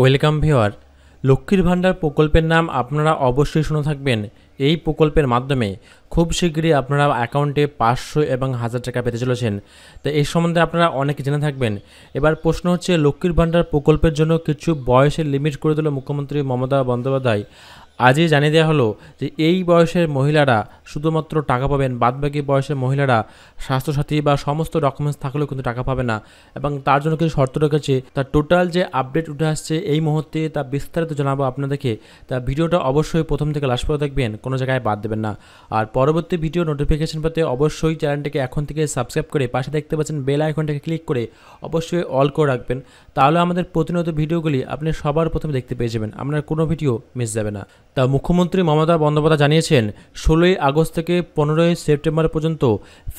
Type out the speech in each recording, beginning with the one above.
welcome ভিওয়ার লক্ষ্মীর ভাণ্ডার প্রকল্পের নাম আপনারা অবশ্যই শুনে থাকবেন এই প্রকল্পের মাধ্যমে খুব শীঘ্রই আপনারা অ্যাকাউন্টে পাঁচশো এবং হাজার টাকা পেতে চলেছেন তো এই সম্বন্ধে আপনারা অনেকে জেনে থাকবেন এবার প্রশ্ন হচ্ছে লক্ষ্মীর ভাণ্ডার প্রকল্পের জন্য কিছু বয়সের লিমিট করে দিল মুখ্যমন্ত্রী মমতা বন্দ্যোপাধ্যায় আজই জানিয়ে দেওয়া হলো যে এই বয়সের মহিলারা শুধুমাত্র টাকা পাবেন বাদবাকি বয়সের মহিলারা স্বাস্থ্যসাথী বা সমস্ত ডকুমেন্টস থাকলেও কিন্তু টাকা পাবে না এবং তার জন্য কিছু শর্ত রেখেছে তার টোটাল যে আপডেট উঠে আসছে এই মুহূর্তে তা বিস্তারিত জানাবো আপনাদেরকে তা ভিডিওটা অবশ্যই প্রথম থেকে লাস্ট পর্যন্ত দেখবেন কোনো জায়গায় বাদ দেবেন না আর পরবর্তী ভিডিও নোটিফিকেশন পেতে অবশ্যই চ্যানেলটিকে এখন থেকে সাবস্ক্রাইব করে পাশে দেখতে পাচ্ছেন বেল আইকনটাকে ক্লিক করে অবশ্যই অল করে রাখবেন তাহলে আমাদের প্রতিনিয়ত ভিডিওগুলি আপনি সবার প্রথমে দেখতে পেয়ে যাবেন আপনার কোনো ভিডিও মিস যাবে না তা মুখ্যমন্ত্রী মমতা বন্দ্যোপাধ্যায় জানিয়েছেন ষোলোই আগস্ট থেকে পনেরোই সেপ্টেম্বর পর্যন্ত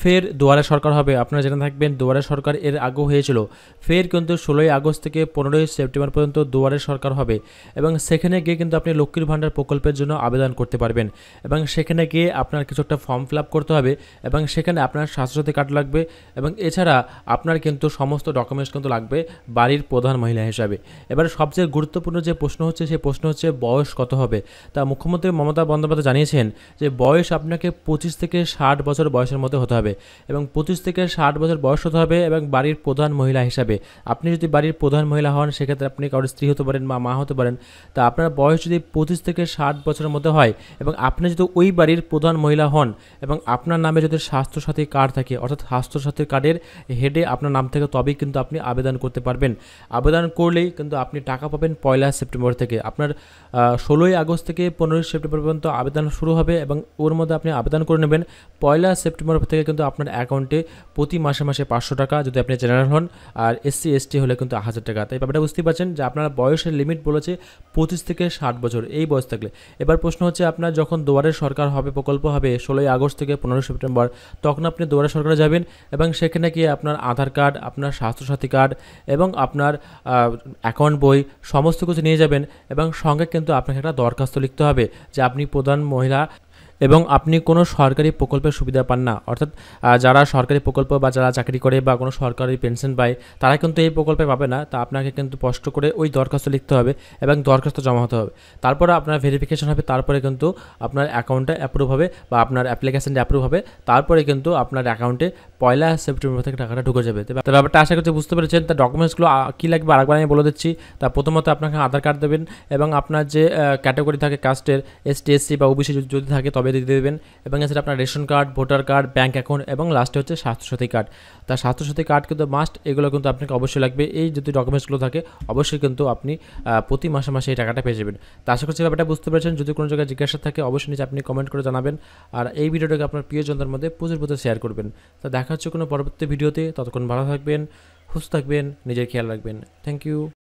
ফের দুয়ারে সরকার হবে আপনারা জেনে থাকবেন দুয়ারে সরকার এর আগেও হয়েছিল ফের কিন্তু ষোলোই আগস্ট থেকে পনেরোই সেপ্টেম্বর পর্যন্ত দুয়ারে সরকার হবে এবং সেখানে গিয়ে কিন্তু আপনি লক্ষ্মীর ভাণ্ডার প্রকল্পের জন্য আবেদন করতে পারবেন এবং সেখানে গিয়ে আপনার কিছু একটা ফর্ম ফিল করতে হবে এবং সেখানে আপনার স্বাস্থ্যসাথী কার্ড লাগবে এবং এছাড়া আপনার কিন্তু সমস্ত ডকুমেন্টস কিন্তু লাগবে বাড়ির প্রধান মহিলা হিসাবে এবার সবচেয়ে গুরুত্বপূর্ণ যে প্রশ্ন হচ্ছে সেই প্রশ্ন হচ্ছে বয়স কত হবে তা মুখ্যমন্ত্রী মমতা বন্দ্যোপাধ্যায় জানিয়েছেন যে বয়স আপনাকে পঁচিশ থেকে ষাট বছর বয়সের মধ্যে হতে হবে এবং পঁচিশ থেকে ষাট বছর বয়স হতে হবে এবং বাড়ির প্রধান মহিলা হিসাবে আপনি যদি বাড়ির প্রধান মহিলা হন সেক্ষেত্রে আপনি কারোর স্ত্রী হতে পারেন বা মা হতে পারেন তা আপনার বয়স যদি পঁচিশ থেকে ষাট বছরের মধ্যে হয় এবং আপনি যদি ওই বাড়ির প্রধান মহিলা হন এবং আপনার নামে যদি স্বাস্থ্যসাথী কার্ড থাকে অর্থাৎ স্বাস্থ্যসাথী কার্ডের হেডে আপনার নাম থেকে তবেই কিন্তু আপনি আবেদন করতে পারবেন আবেদন করলেই কিন্তু আপনি টাকা পাবেন পয়লা সেপ্টেম্বর থেকে আপনার ষোলোই আগস্ট থেকে থেকে পনেরোই সেপ্টেম্বর পর্যন্ত আবেদন শুরু হবে এবং ওর মধ্যে আপনি আবেদন করে নেবেন পয়লা সেপ্টেম্বর থেকে কিন্তু আপনার অ্যাকাউন্টে প্রতি মাসে মাসে পাঁচশো টাকা যদি আপনি জেনারেল হন আর এসসি এসটি হলে কিন্তু হাজার টাকা তাই ব্যাপারটা বুঝতেই পারছেন যে আপনার বয়সের লিমিট বলেছে পঁচিশ থেকে ষাট বছর এই বয়স থাকলে এবার প্রশ্ন হচ্ছে আপনার যখন দুয়ারের সরকার হবে প্রকল্প হবে ষোলোই আগস্ট থেকে পনেরোই সেপ্টেম্বর তখন আপনি দুয়ারের সরকারে যাবেন এবং সেখানে গিয়ে আপনার আধার কার্ড আপনার স্বাস্থ্যসাথী কার্ড এবং আপনার অ্যাকাউন্ট বই সমস্ত কিছু নিয়ে যাবেন এবং সঙ্গে কিন্তু আপনাকে একটা দরখাস্ত লিখতে হবে যে আপনি প্রধান মহিলা এবং আপনি কোনো সরকারি প্রকল্পের সুবিধা পান না অর্থাৎ যারা সরকারি প্রকল্প বা যারা চাকরি করে বা কোনো সরকারি পেনশন পায় তারা কিন্তু এই প্রকল্পে পাবে না তা আপনাকে কিন্তু স্পষ্ট করে ওই দরখাস্ত লিখতে হবে এবং দরখাস্ত জমা হতে হবে তারপরে আপনার ভেরিফিকেশন হবে তারপরে কিন্তু আপনার অ্যাকাউন্টটা অ্যাপ্রুভ হবে বা আপনার অ্যাপ্লিকেশানটা অ্যাপ্রুভ হবে তারপরে কিন্তু আপনার অ্যাকাউন্টে পয়লা সেপ্টেম্বর থেকে টাকাটা ঢুকে যাবে তো ব্যাপারটা আশা করছি বুঝতে পেরেছেন তা ডকুমেন্টসগুলো কী লাগবে আরেকবার আমি বলে দিচ্ছি তা প্রথমত আপনাকে আধার কার্ড দেবেন এবং আপনার যে ক্যাটাগরি থাকে কাস্টের এসটি এসসি বা ওবিসি যদি থাকে তবে আবেদন দিয়ে দেবেন এবং এছাড়া আপনার ration card voter card bank account এবং লাস্টে হচ্ছে স্বাস্থ্যসাথী কার্ড তার স্বাস্থ্যসাথী কার্ড কিন্তু মাস্ট এগুলো কিন্তু আপনাকে অবশ্যই লাগবে এই যদি ডকুমেন্টসগুলো থাকে অবশ্যই কিন্তু আপনি প্রতি মাসে মাসে এই টাকাটা পেয়ে যাবেন তা আশা করছি ব্যাপারটা বুঝতে পেরেছেন যদি কোনো জায়গায় জিজ্ঞাসা থাকে অবশ্যই নিচে আপনি কমেন্ট করে জানাবেন আর এই ভিডিওটাকে আপনার প্রিয়জনদের মধ্যে প্রচুর প্রচুর শেয়ার করবেন তা দেখা হচ্ছে কোনো পরবর্তী ভিডিওতে ততক্ষণ ভালো থাকবেন সুস্থ থাকবেন নিজের খেয়াল রাখবেন থ্যাংক ইউ